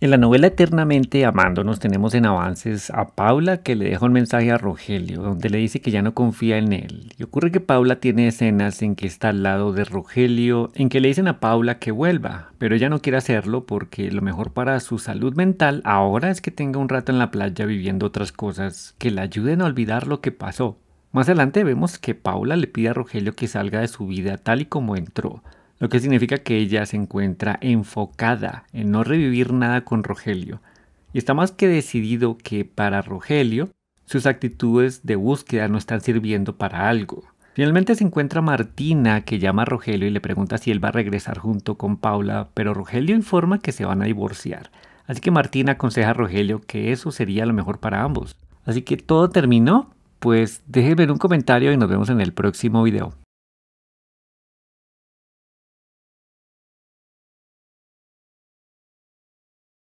En la novela Eternamente Amándonos tenemos en avances a Paula que le deja un mensaje a Rogelio donde le dice que ya no confía en él. Y ocurre que Paula tiene escenas en que está al lado de Rogelio en que le dicen a Paula que vuelva, pero ella no quiere hacerlo porque lo mejor para su salud mental ahora es que tenga un rato en la playa viviendo otras cosas que la ayuden a olvidar lo que pasó. Más adelante vemos que Paula le pide a Rogelio que salga de su vida tal y como entró, lo que significa que ella se encuentra enfocada en no revivir nada con Rogelio, y está más que decidido que para Rogelio sus actitudes de búsqueda no están sirviendo para algo. Finalmente se encuentra Martina que llama a Rogelio y le pregunta si él va a regresar junto con Paula, pero Rogelio informa que se van a divorciar, así que Martina aconseja a Rogelio que eso sería lo mejor para ambos. Así que todo terminó, pues déjenme un comentario y nos vemos en el próximo video.